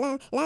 la